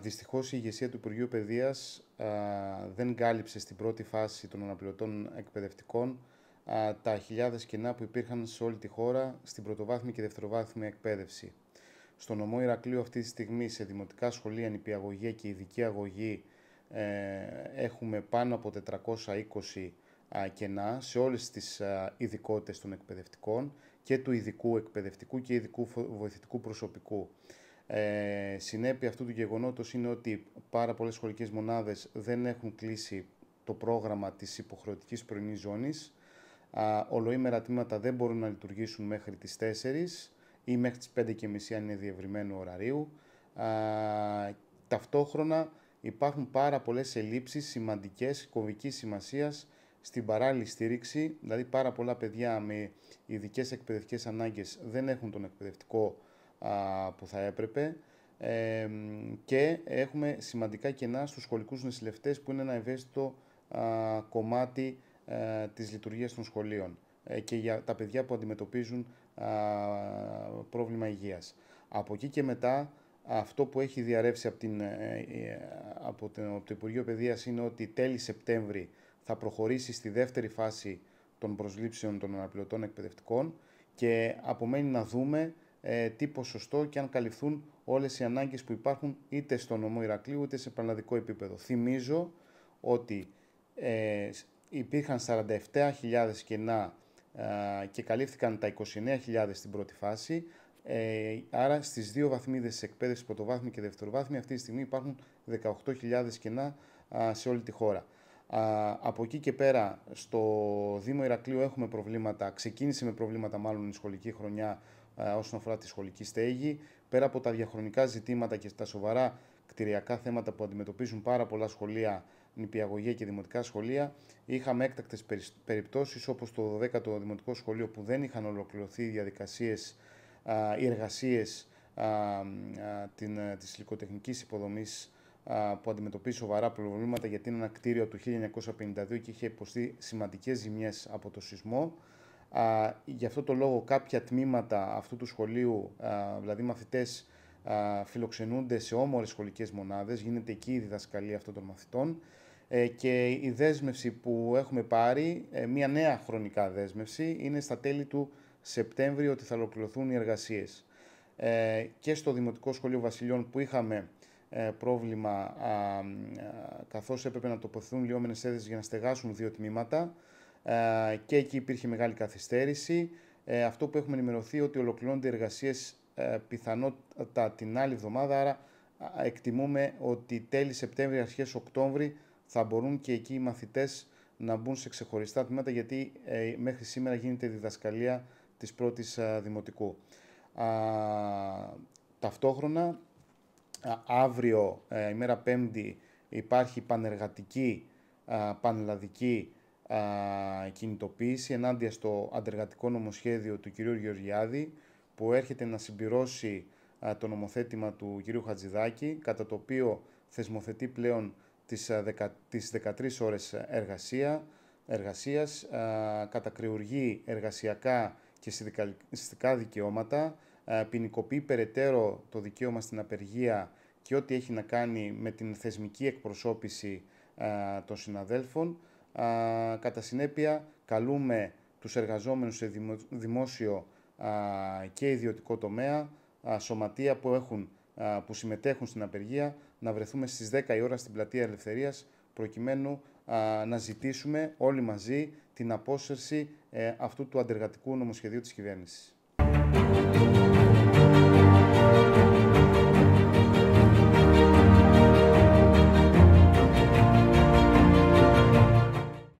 Δυστυχώς, η ηγεσία του Υπουργείου Παιδείας δεν κάλυψε στην πρώτη φάση των αναπληρωτών εκπαιδευτικών α, τα χιλιάδες κενά που υπήρχαν σε όλη τη χώρα στην πρωτοβάθμια και δευτεροβάθμια εκπαίδευση. Στο νομό Ηρακλείου αυτή τη στιγμή σε δημοτικά σχολεία, νηπιαγωγεία και ειδική αγωγή ε, έχουμε πάνω από 420 α, κενά σε όλες τις ειδικότητες των εκπαιδευτικών και του ειδικού εκπαιδευτικού και ειδικού βοηθητικού προσωπικού. Ε, συνέπεια αυτού του γεγονότος είναι ότι πάρα πολλές σχολικές μονάδες δεν έχουν κλείσει το πρόγραμμα της υποχρεωτικής πρωινής ζώνης. Α, ολοήμερα τμήματα δεν μπορούν να λειτουργήσουν μέχρι τις 4 ή μέχρι τις 5.30 αν είναι διευρυμένου ωραρίου. Α, ταυτόχρονα υπάρχουν πάρα πολλές ελλείψεις σημαντικές, κομβικής σημασίας στην παράλληλη στήριξη, δηλαδή πάρα πολλά παιδιά με ειδικές εκπαιδευτικές ανάγκες δεν έχουν τον εκπαιδευτικό που θα έπρεπε και έχουμε σημαντικά κενά στους σχολικούς νοσηλευτές που είναι ένα ευαίσθητο κομμάτι ε, της λειτουργίας των σχολείων ε, και για τα παιδιά που αντιμετωπίζουν πρόβλημα υγείας. Από εκεί και μετά αυτό που έχει διαρρεύσει από, την, ε, από, το Υπουργείο Παιδείας είναι ότι τέλη Σεπτέμβρη θα προχωρήσει στη δεύτερη φάση των προσλήψεων των αναπληρωτών εκπαιδευτικών και απομένει να δούμε ε, τι ποσοστό και αν καλυφθούν όλες οι ανάγκες που υπάρχουν είτε στο νομό Ηρακλείου είτε σε πανελλαδικό επίπεδο. Θυμίζω ότι ε, υπήρχαν 47.000 κενά και καλύφθηκαν τα 29.000 στην πρώτη φάση. Ε, άρα στις δύο βαθμίδες της εκπαίδευσης πρωτοβάθμια και δευτεροβάθμια αυτή τη στιγμή υπάρχουν 18.000 κενά σε όλη τη χώρα. Α, από εκεί και πέρα στο Δήμο Ηρακλείου έχουμε προβλήματα, ξεκίνησε με προβλήματα μάλλον η σχολική χρονιά ε, όσον αφορά τη σχολική στέγη. Πέρα από τα διαχρονικά ζητήματα και τα σοβαρά κτηριακά θέματα που αντιμετωπίζουν πάρα πολλά σχολεία, νηπιαγωγεία και δημοτικά σχολεία, είχαμε έκτακτες περιπτώσεις όπως το 12ο Δημοτικό Σχολείο που δεν είχαν ολοκληρωθεί οι διαδικασίες, οι εργασίες τη ε, υλικοτεχνικής υποδομής που αντιμετωπίζει σοβαρά προβλήματα γιατί είναι ένα κτίριο του 1952 και είχε υποστεί σημαντικές ζημιές από το σεισμό. Α, γι' αυτό το λόγο κάποια τμήματα αυτού του σχολείου, δηλαδή μαθητές, φιλοξενούνται σε όμορες σχολικές μονάδες, γίνεται εκεί η διδασκαλία αυτών των μαθητών ε, και η δέσμευση που έχουμε πάρει, ε, μια νέα χρονικά δέσμευση, είναι στα τέλη του Σεπτέμβρη ότι θα ολοκληρωθούν οι εργασίες. Ε, και στο Δημοτικό Σχολείο Βασιλιών που είχαμε πρόβλημα καθώς έπρεπε να τοποθετούν λιόμενες έδρες για να στεγάσουν δύο τμήματα, και εκεί υπήρχε μεγάλη καθυστέρηση. Ε, αυτό που έχουμε ενημερωθεί ότι ολοκληρώνονται οι εργασίες ε, πιθανότατα την άλλη εβδομάδα, άρα εκτιμούμε ότι τέλη Σεπτέμβρη, αρχές Οκτώβρη θα μπορούν και εκεί οι μαθητές να μπουν σε ξεχωριστά τμήματα γιατί ε, μέχρι σήμερα γίνεται η διδασκαλία της πρώτης δημοτικού. ταυτόχρονα αύριο, ημέρα Πέμπτη, υπάρχει πανεργατική, πανελλαδική κινητοποίηση ενάντια στο αντεργατικό νομοσχέδιο του κ. Γεωργιάδη που έρχεται να συμπληρώσει το νομοθέτημα του κύριου Χατζηδάκη κατά το οποίο θεσμοθετεί πλέον τις, 13 ώρες εργασία, εργασίας, κατακριουργεί εργασιακά και συνδικαλιστικά δικαιώματα, ποινικοποιεί περαιτέρω το δικαίωμα στην απεργία και ό,τι έχει να κάνει με την θεσμική εκπροσώπηση των συναδέλφων, Α, κατά συνέπεια, καλούμε τους εργαζόμενους σε δημόσιο και ιδιωτικό τομέα, α, σωματεία που, έχουν, που συμμετέχουν στην απεργία, να βρεθούμε στις 10 η ώρα στην Πλατεία Ελευθερίας, προκειμένου να ζητήσουμε όλοι μαζί την απόσυρση ε, αυτού του αντεργατικού νομοσχεδίου της κυβέρνησης.